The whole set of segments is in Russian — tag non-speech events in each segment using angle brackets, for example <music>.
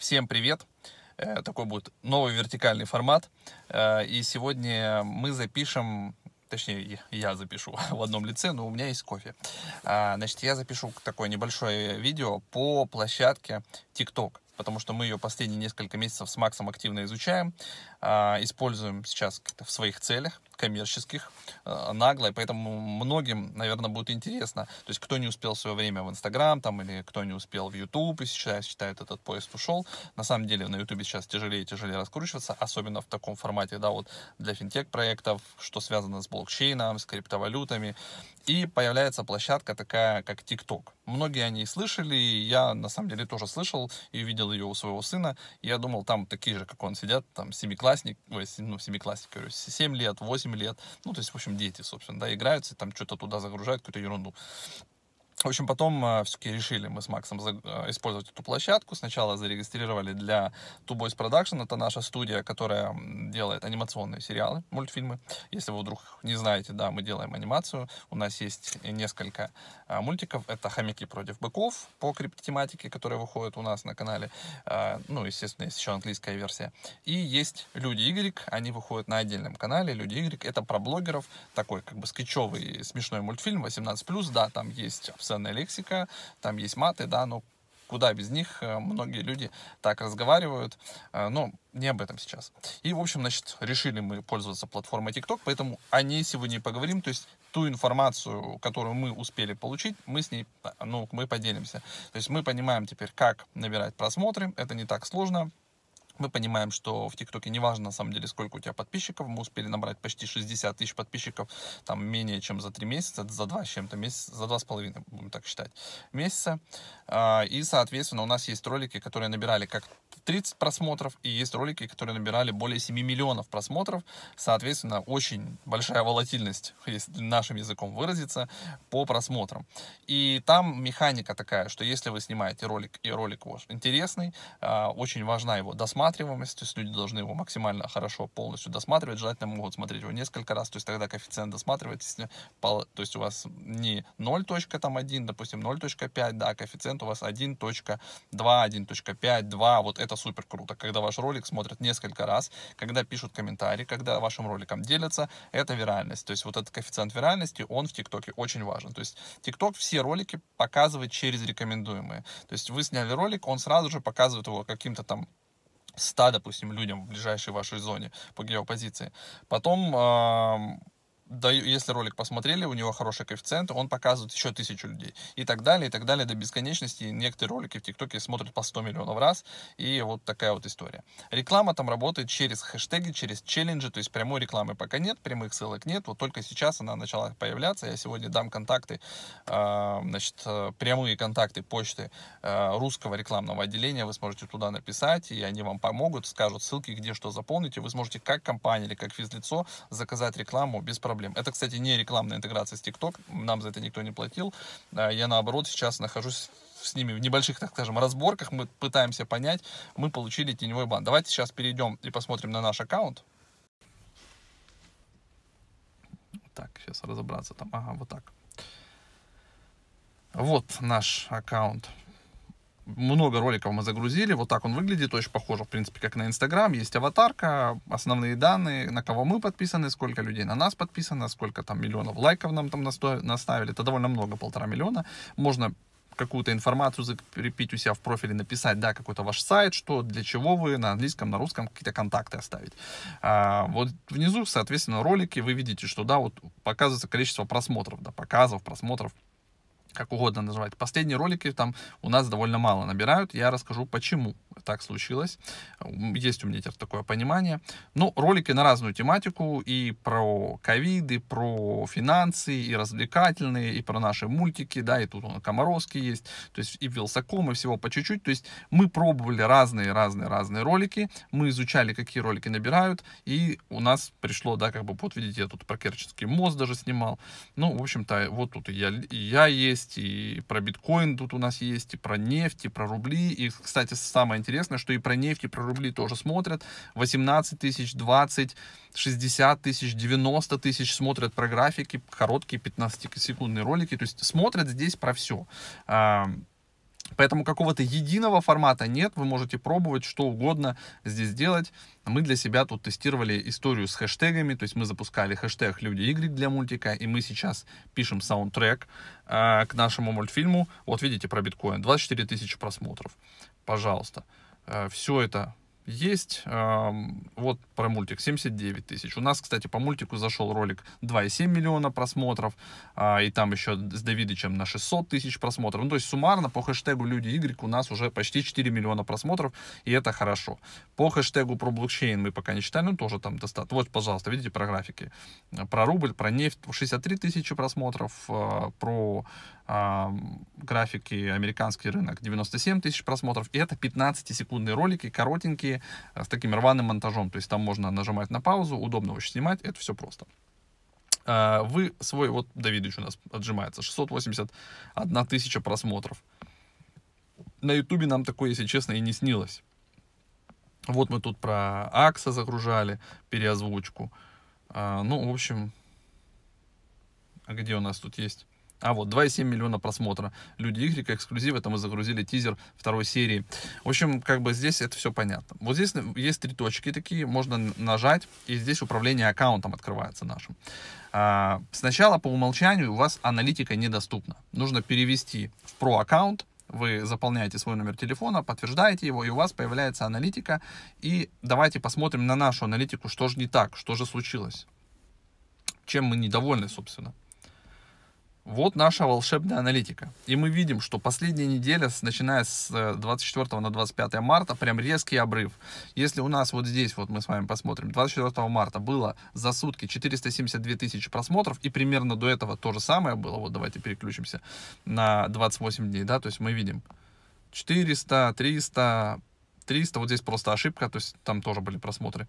Всем привет! Э, такой будет новый вертикальный формат. Э, и сегодня мы запишем, точнее, я запишу <laughs> в одном лице, но у меня есть кофе. А, значит, я запишу такое небольшое видео по площадке TikTok потому что мы ее последние несколько месяцев с Максом активно изучаем, а, используем сейчас в своих целях коммерческих, э, нагло, и поэтому многим, наверное, будет интересно, то есть кто не успел в свое время в Инстаграм, там, или кто не успел в YouTube, и сейчас считают, этот поезд ушел, на самом деле на YouTube сейчас тяжелее и тяжелее раскручиваться, особенно в таком формате, да, вот для финтех-проектов, что связано с блокчейном, с криптовалютами, и появляется площадка такая, как TikTok. Многие они слышали, я на самом деле тоже слышал и видел ее у своего сына. Я думал, там такие же, как он, сидят, там, семиклассник, ой, ну, семиклассник, говорю, 7 лет, 8 8 лет. Ну, то есть, в общем, дети, собственно, да, играются, там что-то туда загружают, какую-то ерунду. В общем, потом э, все-таки решили мы с Максом э, использовать эту площадку. Сначала зарегистрировали для Two Boys Production. Это наша студия, которая делает анимационные сериалы, мультфильмы. Если вы вдруг не знаете, да, мы делаем анимацию. У нас есть несколько э, мультиков. Это «Хомяки против быков» по криптотематике, которая выходит у нас на канале. Ну, естественно, есть еще английская версия. И есть «Люди Y». Они выходят на отдельном канале. «Люди Y» — это про блогеров. Такой как бы скетчевый смешной мультфильм 18+. Да, там есть полноценная лексика, там есть маты, да, но ну, куда без них, э, многие люди так разговаривают, э, но не об этом сейчас. И, в общем, значит, решили мы пользоваться платформой TikTok, поэтому о ней сегодня и поговорим, то есть ту информацию, которую мы успели получить, мы с ней, ну, мы поделимся. То есть мы понимаем теперь, как набирать просмотры, это не так сложно, мы понимаем, что в ТикТоке неважно на самом деле, сколько у тебя подписчиков. Мы успели набрать почти 60 тысяч подписчиков там менее чем за 3 месяца, за 2 с чем-то месяца, за 2,5, будем так считать, месяца. А, и, соответственно, у нас есть ролики, которые набирали как 30 просмотров, и есть ролики, которые набирали более 7 миллионов просмотров. Соответственно, очень большая волатильность, если нашим языком выразиться, по просмотрам. И там механика такая, что если вы снимаете ролик, и ролик ваш интересный, а, очень важна его досматриваемость, то есть люди должны его максимально хорошо полностью досматривать, желательно могут смотреть его несколько раз, то есть тогда коэффициент досматриваете, то есть у вас не 0.1, допустим, 0.5, да, коэффициент у вас 1.2, 1.5, 2, вот это это супер круто, когда ваш ролик смотрят несколько раз, когда пишут комментарии, когда вашим роликом делятся, это виральность. То есть вот этот коэффициент виральности, он в ТикТоке очень важен. То есть ТикТок все ролики показывает через рекомендуемые. То есть вы сняли ролик, он сразу же показывает его каким-то там 100, допустим, людям в ближайшей вашей зоне по геопозиции. Потом э даю, если ролик посмотрели, у него хороший коэффициент, он показывает еще тысячу людей. И так далее, и так далее, до бесконечности. Некоторые ролики в ТикТоке смотрят по 100 миллионов раз. И вот такая вот история. Реклама там работает через хэштеги, через челленджи, то есть прямой рекламы пока нет, прямых ссылок нет. Вот только сейчас она начала появляться. Я сегодня дам контакты, а, значит, э, прямые контакты почты э, русского рекламного отделения. Вы сможете туда написать, и они вам помогут, скажут ссылки, где что заполните. Вы сможете как компания или как физлицо заказать рекламу без проблем проблем. Это, кстати, не рекламная интеграция с TikTok, нам за это никто не платил. А, я, наоборот, сейчас нахожусь с ними в небольших, так скажем, разборках, мы пытаемся понять, мы получили теневой бан. Давайте сейчас перейдем и посмотрим на наш аккаунт. Так, сейчас разобраться там. Ага, вот так. Вот наш аккаунт много роликов мы загрузили, вот так он выглядит, очень похоже, в принципе, как на Инстаграм, есть аватарка, основные данные, на кого мы подписаны, сколько людей на нас подписано, сколько там миллионов лайков нам там наставили, это довольно много, полтора миллиона, можно какую-то информацию закрепить у себя в профиле, написать, да, какой-то ваш сайт, что, для чего вы на английском, на русском какие-то контакты оставить. А, вот внизу, соответственно, ролики, вы видите, что, да, вот показывается количество просмотров, да, показов, просмотров, как угодно называть. Последние ролики там у нас довольно мало набирают. Я расскажу почему так случилось. Есть у меня теперь такое понимание. Ну, ролики на разную тематику, и про ковид, и про финансы, и развлекательные, и про наши мультики, да, и тут он Комаровский есть, то есть и Вилсаком, и всего по чуть-чуть. То есть мы пробовали разные-разные-разные ролики, мы изучали, какие ролики набирают, и у нас пришло, да, как бы, вот видите, я тут про Керченский мост даже снимал. Ну, в общем-то, вот тут и я, и я есть, и про биткоин тут у нас есть, и про нефть, и про рубли, и, кстати, самое Интересно, что и про нефть, и про рубли тоже смотрят. 18 тысяч, 20, 60 тысяч, 90 тысяч смотрят про графики, короткие 15-секундные ролики. То есть смотрят здесь про все. А, поэтому какого-то единого формата нет, вы можете пробовать что угодно здесь делать. Мы для себя тут тестировали историю с хэштегами, то есть мы запускали хэштег «Люди Y» для мультика, и мы сейчас пишем саундтрек э, к нашему мультфильму. Вот видите про биткоин, 24 тысячи просмотров пожалуйста. Э, Все это есть. Вот про мультик 79 тысяч. У нас, кстати, по мультику зашел ролик 2,7 миллиона просмотров. А, и там еще с Давидычем на 600 тысяч просмотров. Ну, то есть суммарно по хэштегу Люди Y у нас уже почти 4 миллиона просмотров. И это хорошо. По хэштегу про блокчейн мы пока не читали, но ну, тоже там достаточно. Вот, пожалуйста, видите про графики. Э, про рубль, про нефть 63 тысячи просмотров. Э, про графики американский рынок 97 тысяч просмотров. И это 15-секундные ролики, коротенькие, э, с таким рваным монтажом. То есть там можно нажимать на паузу, удобно очень снимать, это все просто. Э, вы свой, вот Давидович у нас отжимается, 681 тысяча просмотров. На ютубе нам такое, если честно, и не снилось. Вот мы тут про Акса загружали, переозвучку. Э, ну, в общем, а где у нас тут есть? А вот, 2,7 миллиона просмотра. Люди Y, эксклюзив, это мы загрузили тизер второй серии. В общем, как бы здесь это все понятно. Вот здесь есть три точки такие, можно нажать, и здесь управление аккаунтом открывается нашим. А, сначала по умолчанию у вас аналитика недоступна. Нужно перевести в про аккаунт, вы заполняете свой номер телефона, подтверждаете его, и у вас появляется аналитика. И давайте посмотрим на нашу аналитику, что же не так, что же случилось. Чем мы недовольны, собственно. Вот наша волшебная аналитика. И мы видим, что последняя неделя, начиная с 24 э, на 25 марта, прям резкий обрыв. Если у нас вот здесь, вот мы с вами посмотрим, 24 марта было за сутки 472 тысячи просмотров, и примерно до этого то же самое было, вот давайте переключимся на 28 дней, да, то есть мы видим 400, 300, 300, вот здесь просто ошибка, то есть там тоже были просмотры,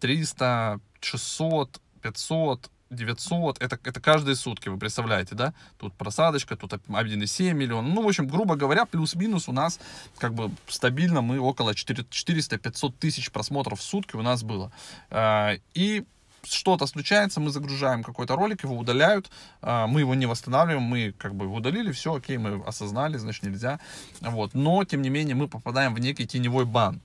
300, 600, 500, 900, это, это каждые сутки, вы представляете, да? Тут просадочка, тут 1,7 миллиона. Ну, в общем, грубо говоря, плюс-минус у нас как бы стабильно мы около 400-500 тысяч просмотров в сутки у нас было. А, и что-то случается, мы загружаем какой-то ролик, его удаляют, а, мы его не восстанавливаем, мы как бы его удалили, все, окей, мы осознали, значит, нельзя. Вот. Но, тем не менее, мы попадаем в некий теневой бан.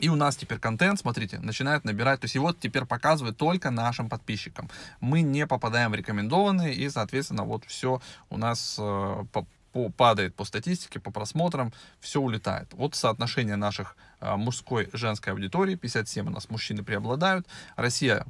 И у нас теперь контент, смотрите, начинает набирать, то есть его теперь показывают только нашим подписчикам. Мы не попадаем в рекомендованные, и, соответственно, вот все у нас э, по, по, падает по статистике, по просмотрам, все улетает. Вот соотношение наших э, мужской и женской аудитории, 57 у нас мужчины преобладают, Россия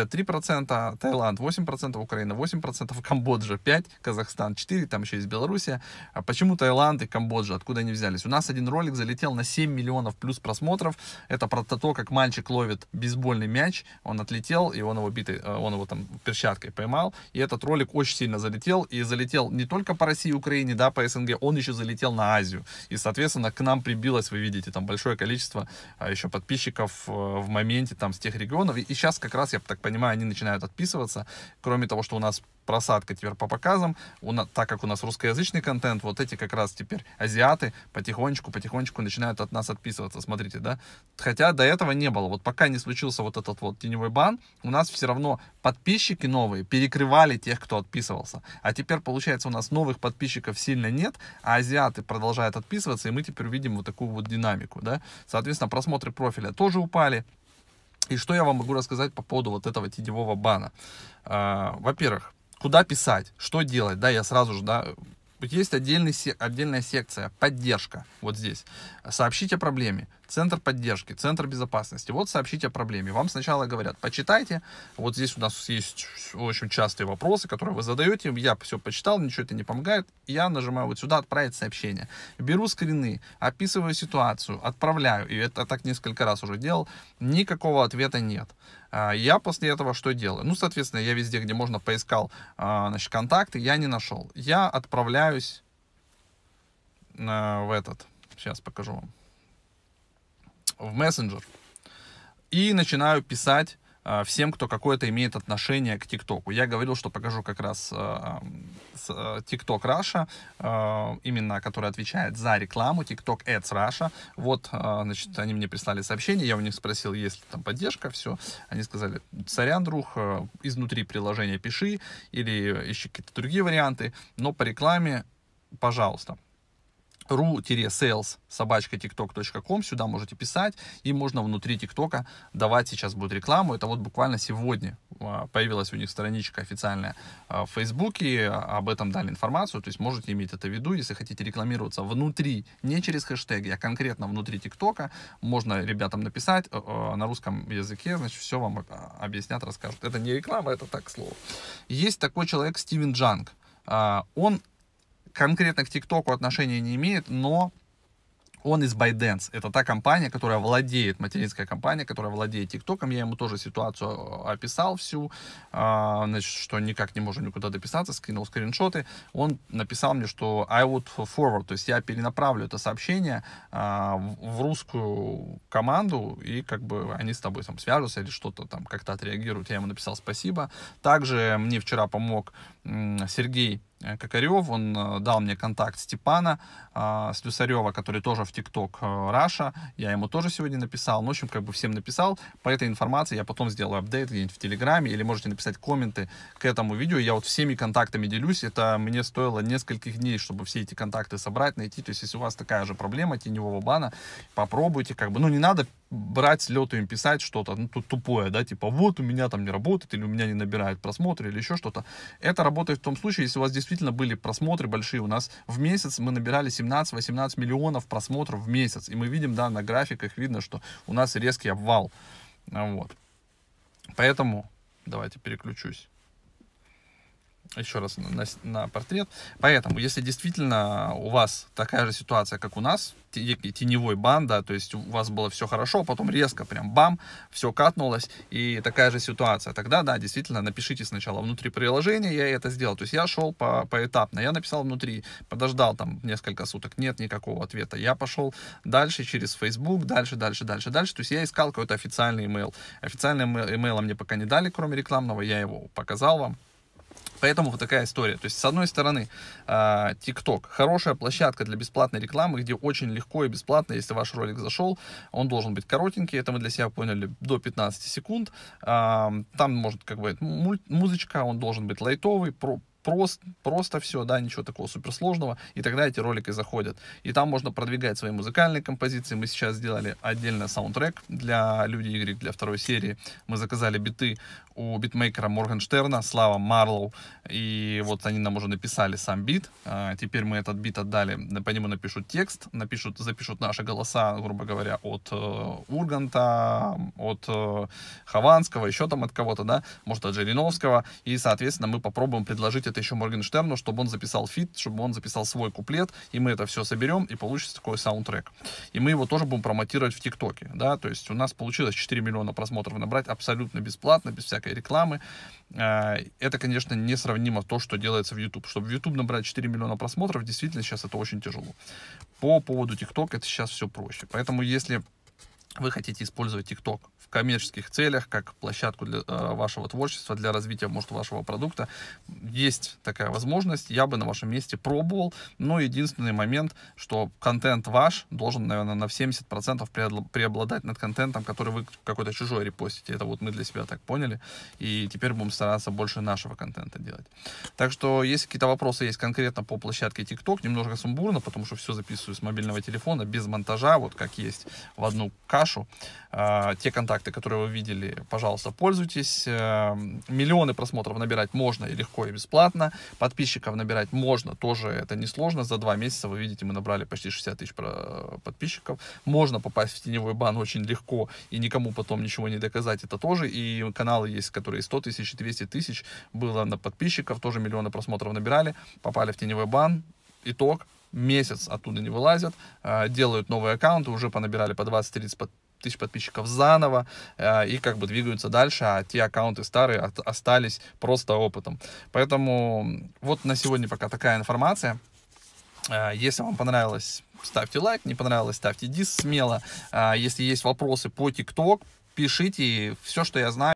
53%, Таиланд 8%, Украина 8%, Камбоджа 5%, Казахстан 4%, там еще есть Белоруссия. А почему Таиланд и Камбоджа? Откуда они взялись? У нас один ролик залетел на 7 миллионов плюс просмотров. Это про то, как мальчик ловит бейсбольный мяч, он отлетел, и он его битый, э, он его там перчаткой поймал. И этот ролик очень сильно залетел, и залетел не только по России и Украине, да, по СНГ, он еще залетел на Азию. И, соответственно, к нам прибилось, вы видите, там большое количество а, еще подписчиков э, в моменте там с тех регионов. И сейчас как раз я так понимаю, они начинают отписываться. Кроме того, что у нас просадка теперь по показам, у нас, так как у нас русскоязычный контент, вот эти как раз теперь азиаты потихонечку-потихонечку начинают от нас отписываться, смотрите, да. Хотя до этого не было, вот пока не случился вот этот вот теневой бан, у нас все равно подписчики новые перекрывали тех, кто отписывался. А теперь, получается, у нас новых подписчиков сильно нет, а азиаты продолжают отписываться, и мы теперь видим вот такую вот динамику, да. Соответственно, просмотры профиля тоже упали, и что я вам могу рассказать по поводу вот этого тедевого бана? А, во-первых, куда писать, что делать, да, я сразу же, да, есть отдельный, отдельная секция, поддержка, вот здесь. Сообщите о проблеме, Центр поддержки, центр безопасности. Вот сообщите о проблеме. Вам сначала говорят, почитайте. Вот здесь у нас есть очень частые вопросы, которые вы задаете. Я все почитал, ничего это не помогает. Я нажимаю вот сюда «Отправить сообщение». Беру скрины, описываю ситуацию, отправляю. И это так несколько раз уже делал. Никакого ответа нет. А, я после этого что делаю? Ну, соответственно, я везде, где можно, поискал а, значит, контакты, я не нашел. Я отправляюсь а, в этот. Сейчас покажу вам в мессенджер и начинаю писать а, всем, кто какое-то имеет отношение к ТикТоку. Я говорил, что покажу как раз а, а, ТикТок Раша, именно который отвечает за рекламу, ТикТок Ads Раша. Вот, значит, они мне прислали сообщение, я у них спросил, есть ли там поддержка, все. Они сказали, сорян, друг, изнутри приложения пиши или ищи какие-то другие варианты, но по рекламе пожалуйста ru-sales собачка tiktok.com. Сюда можете писать, и можно внутри тиктока давать сейчас будет рекламу. Это вот буквально сегодня а, появилась у них страничка официальная а, в Фейсбуке, об этом дали информацию, то есть можете иметь это в виду, если хотите рекламироваться внутри, не через хэштеги, а конкретно внутри ТикТока, можно ребятам написать а, на русском языке, значит, все вам объяснят, расскажут. Это не реклама, это так слово. Есть такой человек Стивен Джанг, он конкретно к ТикТоку отношения не имеет, но он из Байденс. Это та компания, которая владеет, материнская компания, которая владеет ТикТоком. Я ему тоже ситуацию описал всю, а, значит, что никак не можем никуда дописаться, скинул скриншоты. Он написал мне, что I would forward, то есть я перенаправлю это сообщение а, в русскую команду, и как бы они с тобой там свяжутся или что-то там как-то отреагируют. Я ему написал спасибо. Также мне вчера помог Сергей э, Кокарев, он э, дал мне контакт Степана а, Слюсарева, который тоже в ТикТок э, Раша. Я ему тоже сегодня написал. Ну, в общем, как бы всем написал. По этой информации я потом сделаю апдейт где-нибудь в Телеграме или можете написать комменты к этому видео. Я вот всеми контактами делюсь. Это мне стоило нескольких дней, чтобы все эти контакты собрать, найти. То есть, если у вас такая же проблема теневого бана, попробуйте. Как бы, ну, не надо брать с лету им писать что-то, ну, тут тупое, да, типа, вот у меня там не работает, или у меня не набирает просмотры, или еще что-то. Это работает в том случае, если у вас действительно были просмотры большие. У нас в месяц мы набирали 17-18 миллионов просмотров в месяц. И мы видим, да, на графиках видно, что у нас резкий обвал. Вот. Поэтому давайте переключусь еще раз на, на портрет. Поэтому, если действительно у вас такая же ситуация, как у нас, теневой бан, да, то есть у вас было все хорошо, а потом резко прям бам, все катнулось, и такая же ситуация, тогда, да, действительно, напишите сначала внутри приложения, я это сделал, то есть я шел по, поэтапно, я написал внутри, подождал там несколько суток, нет никакого ответа, я пошел дальше через Facebook, дальше, дальше, дальше, дальше, то есть я искал какой-то официальный email, официальный email мне пока не дали, кроме рекламного, я его показал вам, Поэтому вот такая история. То есть, с одной стороны, а, TikTok хорошая площадка для бесплатной рекламы, где очень легко и бесплатно, если ваш ролик зашел, он должен быть коротенький, это мы для себя поняли, до 15 секунд. Там может как бы музычка, он должен быть лайтовый, просто, просто все, да, ничего такого суперсложного, и тогда эти ролики заходят. И там можно продвигать свои музыкальные композиции. Мы сейчас сделали отдельно саундтрек для «Люди Y», для второй серии. Мы заказали биты у битмейкера Моргенштерна, Слава Марлоу, и вот они нам уже написали сам бит. А, теперь мы этот бит отдали, по нему напишут текст, напишут, запишут наши голоса, грубо говоря, от э, Урганта, от э, Хованского, еще там от кого-то, да, может, от Жириновского, и, соответственно, мы попробуем предложить это еще Моргенштерну, чтобы он записал фит, чтобы он записал свой куплет, и мы это все соберем, и получится такой саундтрек. И мы его тоже будем промотировать в ТикТоке, да, то есть у нас получилось 4 миллиона просмотров набрать абсолютно бесплатно, без всякой рекламы. Э, это, конечно, несравнимо то, что делается в YouTube. Чтобы в YouTube набрать 4 миллиона просмотров, действительно сейчас это очень тяжело. По поводу ТикТока это сейчас все проще. Поэтому если вы хотите использовать TikTok в коммерческих целях, как площадку для э, вашего творчества, для развития, может, вашего продукта, есть такая возможность, я бы на вашем месте пробовал, но ну, единственный момент, что контент ваш должен, наверное, на 70% преобладать над контентом, который вы какой-то чужой репостите, это вот мы для себя так поняли, и теперь будем стараться больше нашего контента делать. Так что, если какие-то вопросы есть конкретно по площадке TikTok, немножко сумбурно, потому что все записываю с мобильного телефона, без монтажа, вот как есть, в одну карту, кашу. А, те контакты, которые вы видели, пожалуйста, пользуйтесь. Э, миллионы просмотров набирать можно и легко, и бесплатно. Подписчиков набирать можно, тоже это несложно. За два месяца, вы видите, мы набрали почти 60 тысяч подписчиков. Можно попасть в теневой бан очень легко и никому потом ничего не доказать, это тоже. И каналы есть, которые 100 тысяч, 200 тысяч было на подписчиков, тоже миллионы просмотров набирали, попали в теневой бан. Итог, месяц оттуда не вылазят, э, делают новые аккаунты, уже понабирали по 20-30 тысяч подписчиков заново э, и как бы двигаются дальше, а те аккаунты старые остались просто опытом. Поэтому вот на сегодня пока такая информация. Э, если вам понравилось, ставьте лайк, не понравилось, ставьте дис смело. Если есть вопросы по ТикТок, пишите все, что я знаю.